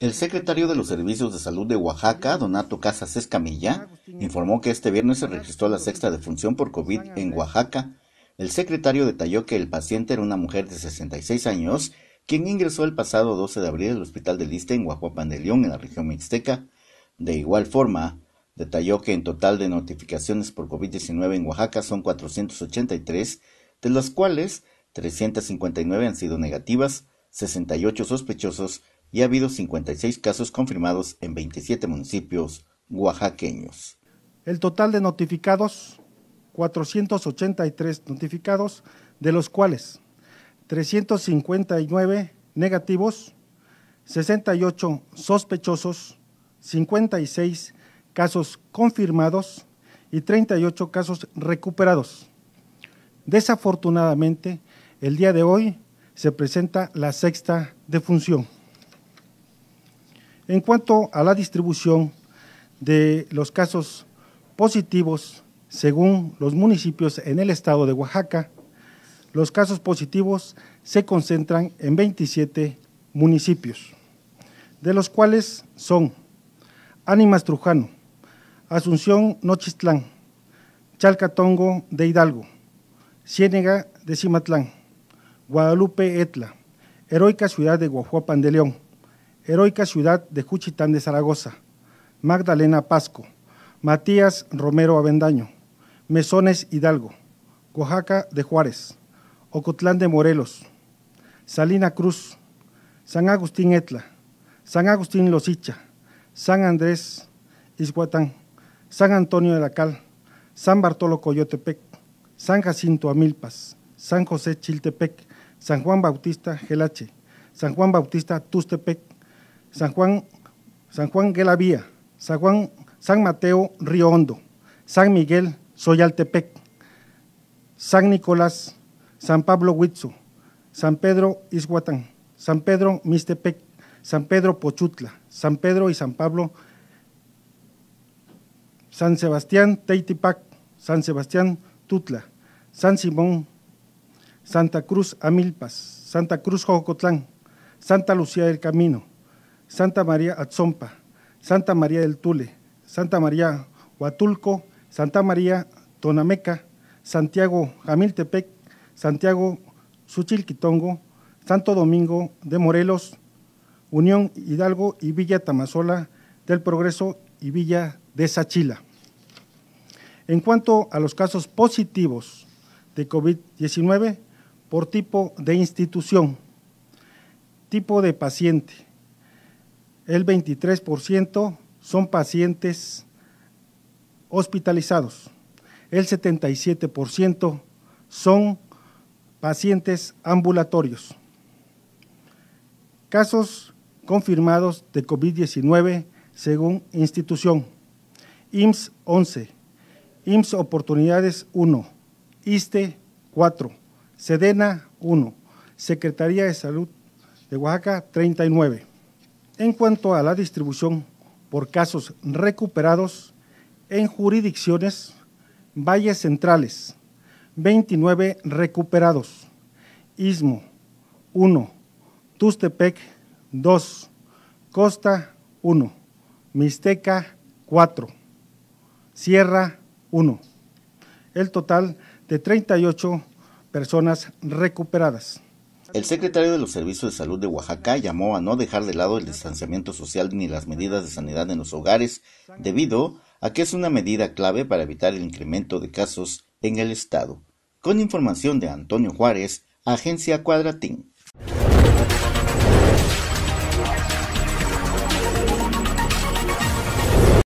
El secretario de los Servicios de Salud de Oaxaca, Donato Casas Escamilla, informó que este viernes se registró la sexta defunción por COVID en Oaxaca. El secretario detalló que el paciente era una mujer de 66 años, quien ingresó el pasado 12 de abril al Hospital de Liste en Oaxaca, de León, en la región mixteca. De igual forma, detalló que en total de notificaciones por COVID-19 en Oaxaca son 483, de las cuales 359 han sido negativas, 68 sospechosos y ha habido 56 casos confirmados en 27 municipios oaxaqueños. El total de notificados, 483 notificados, de los cuales 359 negativos, 68 sospechosos, 56 casos confirmados y 38 casos recuperados. Desafortunadamente, el día de hoy se presenta la sexta defunción. En cuanto a la distribución de los casos positivos según los municipios en el estado de Oaxaca, los casos positivos se concentran en 27 municipios, de los cuales son Ánimas Trujano, Asunción Nochistlán, Chalcatongo de Hidalgo, Ciénega de Cimatlán, Guadalupe Etla, Heroica Ciudad de Guajuapan de León, heroica ciudad de Juchitán de Zaragoza, Magdalena Pasco, Matías Romero Avendaño, Mesones Hidalgo, Oaxaca de Juárez, Ocotlán de Morelos, Salina Cruz, San Agustín Etla, San Agustín Losicha, San Andrés Izhuatán, San Antonio de la Cal, San Bartolo Coyotepec, San Jacinto Amilpas, San José Chiltepec, San Juan Bautista Gelache, San Juan Bautista Tustepec, San Juan, San Juan Guelavía, San San Mateo Río Hondo, San Miguel Soyaltepec, San Nicolás, San Pablo Huitzo, San Pedro Izhuatán, San Pedro Mistepec, San Pedro Pochutla, San Pedro y San Pablo, San Sebastián Teitipac, San Sebastián Tutla, San Simón, Santa Cruz Amilpas, Santa Cruz Jocotlán, Santa Lucía del Camino, Santa María Atzompa, Santa María del Tule, Santa María Huatulco, Santa María Tonameca, Santiago Jamiltepec, Santiago Suchilquitongo, Santo Domingo de Morelos, Unión Hidalgo y Villa Tamazola del Progreso y Villa de Sachila. En cuanto a los casos positivos de COVID-19 por tipo de institución, tipo de paciente, el 23% son pacientes hospitalizados, el 77% son pacientes ambulatorios. Casos confirmados de COVID-19 según institución. IMSS 11, IMSS Oportunidades 1, ISTE 4, SEDENA 1, Secretaría de Salud de Oaxaca 39 en cuanto a la distribución por casos recuperados en jurisdicciones valles centrales, 29 recuperados, Istmo, 1, Tustepec, 2, Costa, 1, Mixteca, 4, Sierra, 1. El total de 38 personas recuperadas. El secretario de los Servicios de Salud de Oaxaca llamó a no dejar de lado el distanciamiento social ni las medidas de sanidad en los hogares, debido a que es una medida clave para evitar el incremento de casos en el estado. Con información de Antonio Juárez, Agencia Cuadratín.